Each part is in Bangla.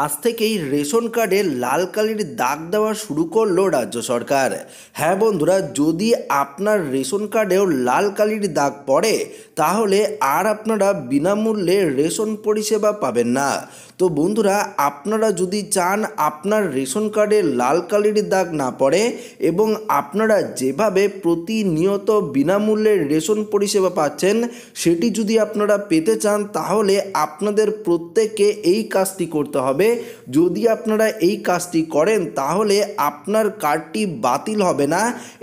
আজ থেকেই রেশন কার্ডে লাল কালির দাগ দেওয়া শুরু করলো রাজ্য সরকার হ্যাঁ বন্ধুরা যদি আপনার রেশন কার্ডেও লাল কালির দাগ পড়ে তাহলে আর আপনারা বিনামূল্যে রেশন পরিষেবা পাবেন না তো বন্ধুরা আপনারা যদি চান আপনার রেশন কার্ডে লাল কালির দাগ না পড়ে এবং আপনারা যেভাবে প্রতিনিয়ত বিনামূল্যে রেশন পরিষেবা পাচ্ছেন সেটি যদি আপনারা পেতে চান তাহলে আপনাদের প্রত্যেককে এই কাজটি করতে হবে যদি আপনারা এই কাজটি করেন তাহলে আপনার কার্ডটি বাতিল হবে না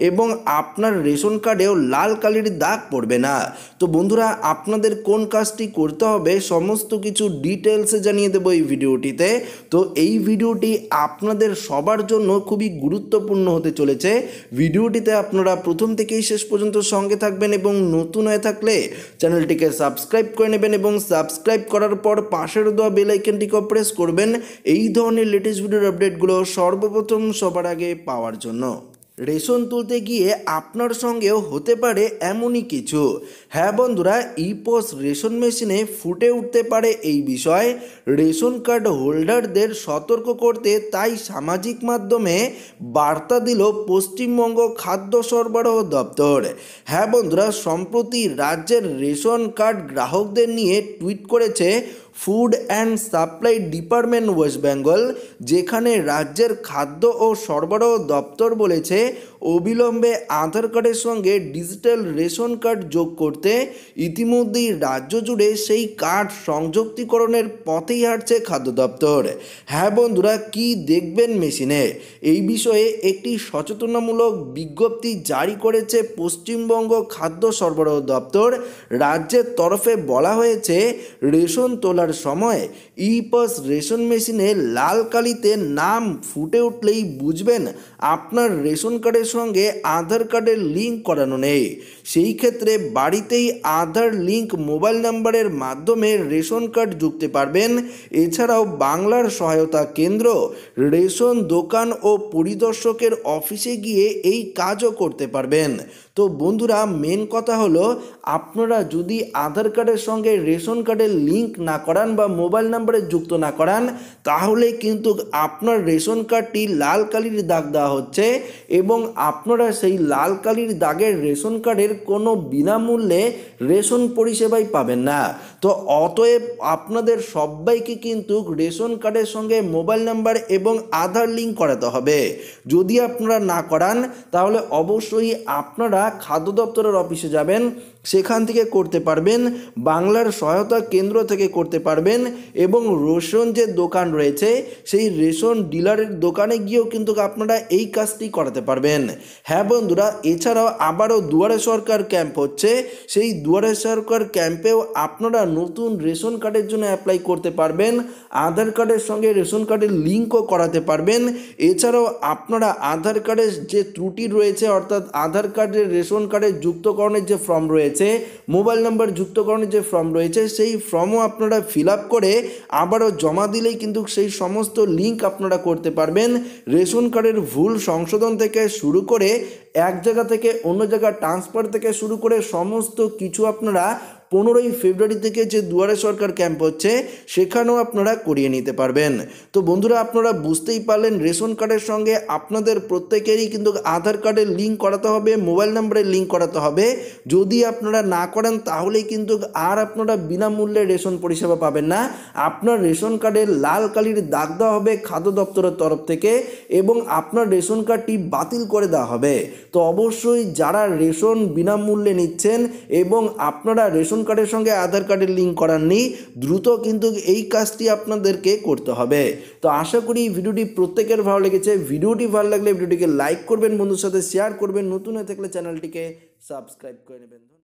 এবং আপনার রেশন কার্ডেও লাল কালির দাগ পড়বে না তো বন্ধুরা আপনাদের কোন কাজটি করতে হবে সমস্ত কিছু ডিটেলসে জানিয়ে দেবো এই ভিডিওটিতে তো এই ভিডিওটি আপনাদের সবার জন্য খুবই গুরুত্বপূর্ণ হতে চলেছে ভিডিওটিতে আপনারা প্রথম থেকেই শেষ পর্যন্ত সঙ্গে থাকবেন এবং নতুন হয়ে থাকলে চ্যানেলটিকে সাবস্ক্রাইব করে নেবেন এবং সাবস্ক্রাইব করার পর পাশের দেওয়া বেলাইকনটিকে প্রেস করবেন এই ধরনের লেটেস্ট ভিডিওর আপডেটগুলো সর্বপ্রথম সবার আগে পাওয়ার জন্য রেশন তুলতে গিয়ে আপনার সঙ্গেও হতে পারে এমনই কিছু হ্যাঁ বন্ধুরা ইপস রেশন মেশিনে ফুটে উঠতে পারে এই বিষয় রেশন কার্ড হোল্ডারদের সতর্ক করতে তাই সামাজিক মাধ্যমে বার্তা দিল পশ্চিমবঙ্গ খাদ্য সরবরাহ দপ্তর হ্যাঁ বন্ধুরা সম্প্রতি রাজ্যের রেশন কার্ড গ্রাহকদের নিয়ে টুইট করেছে food and supply department West Bengal যেখানে রাজ্যের খাদ্য ও সরবরাহ দপ্তর বলেছে অবিলম্বে আধার কার্ডের সঙ্গে ডিজিটাল রেশন কার্ড যোগ করতে ইতিমধ্যেই রাজ্য জুড়ে সেই কার্ড সংযুক্তিকরণের পথেই হাঁটছে খাদ্য দপ্তর হ্যাঁ বন্ধুরা কি দেখবেন মেশিনে এই বিষয়ে একটি সচেতনামূলক বিজ্ঞপ্তি জারি করেছে পশ্চিমবঙ্গ খাদ্য সরবরাহ দপ্তর রাজ্যের তরফে বলা হয়েছে রেশন তোলার সময় ই রেশন মেশিনে লাল কালিতে নাম ফুটে উঠলেই বুঝবেন আপনার রেশন কার্ডের সঙ্গে আধার কার্ডের লিঙ্ক করানো নেই সেই ক্ষেত্রে বাড়িতেই আধার লিঙ্ক মোবাইল নাম্বারের মাধ্যমে রেশন কার্ড যুক্তে পারবেন এছাড়াও বাংলার সহায়তা কেন্দ্র রেশন দোকান ও পরিদর্শকের অফিসে গিয়ে এই কাজও করতে পারবেন তো বন্ধুরা মেন কথা হলো আপনারা যদি আধার কার্ডের সঙ্গে রেশন কার্ডের লিঙ্ক না করান বা মোবাইল নাম্বারে যুক্ত না করান তাহলে কিন্তু আপনার রেশন কার্ডটি লাল কালির দাগ দেওয়া হচ্ছে এবং আপনারা সেই লাল কালির দাগের রেশন কার্ডের কোনো বিনামূল্যে রেশন পরিষেবাই পাবেন না তো অতএব আপনাদের সবাইকে কিন্তু রেশন কার্ডের সঙ্গে মোবাইল নাম্বার এবং আধার লিঙ্ক করাতে হবে যদি আপনারা না করান তাহলে অবশ্যই আপনারা খাদ্য দপ্তরের অফিসে যাবেন সেখান থেকে করতে পারবেন বাংলার সহায়তা কেন্দ্র থেকে করতে পারবেন এবং রেশন যে দোকান রয়েছে সেই রেশন ডিলারের দোকানে গিয়েও কিন্তু আপনারা এই কাজটি করাতে পারবেন হ্যাঁ বন্ধুরা এছাড়াও আবারও দুয়ারে সরকার ক্যাম্প হচ্ছে সেই দুয়ারে সরকার ক্যাম্পেও আপনারা নতুন রেশন কার্ডের জন্য অ্যাপ্লাই করতে পারবেন আধার কার্ডের সঙ্গে রেশন কার্ডের লিঙ্কও করাতে পারবেন এছাড়াও আপনারা আধার কার্ডের যে ত্রুটি রয়েছে অর্থাৎ আধার কার্ডের রেশন কার্ডের যুক্তকরণের যে ফর্ম রয়েছে মোবাইল নাম্বার যুক্তকরণের যে ফর্ম রয়েছে সেই ফর্মও আপনারা ফিল আপ করে আবারও জমা দিলেই কিন্তু সেই সমস্ত লিঙ্ক আপনারা করতে পারবেন রেশন কার্ডের ভুল সংশোধন থেকে শুরু করে এক জায়গা থেকে অন্য জায়গা ট্রান্সফার থেকে শুরু করে সমস্ত কিছু আপনারা পনেরোই ফেব্রুয়ারি থেকে যে দুয়ারে সরকার ক্যাম্প হচ্ছে সেখানেও আপনারা করিয়ে নিতে পারবেন তো বন্ধুরা আপনারা বুঝতেই পারলেন রেশন কার্ডের সঙ্গে আপনাদের প্রত্যেকেরই কিন্তু আধার কার্ডের লিঙ্ক করাতে হবে মোবাইল নাম্বারের লিঙ্ক করাতে হবে যদি আপনারা না করেন তাহলেই কিন্তু আর আপনারা বিনামূল্যে রেশন পরিষেবা পাবেন না আপনার রেশন কার্ডের লাল কালির দাগ দেওয়া হবে খাদ্য দপ্তরের তরফ থেকে এবং আপনার রেশন কার্ডটি বাতিল করে দেওয়া হবে তো অবশ্যই যারা রেশন বিনামূল্যে নিচ্ছেন এবং আপনারা রেশন রেশন কার্ডের সঙ্গে আধার কার্ডের লিঙ্ক করার নেই দ্রুত কিন্তু এই কাজটি আপনাদেরকে করতে হবে তো আশা করি ভিডিওটি প্রত্যেকের ভালো লেগেছে ভিডিওটি ভালো লাগলে ভিডিওটিকে লাইক করবেন বন্ধুর সাথে শেয়ার করবেন নতুন হয়ে থাকলে চ্যানেলটিকে সাবস্ক্রাইব করে নেবেন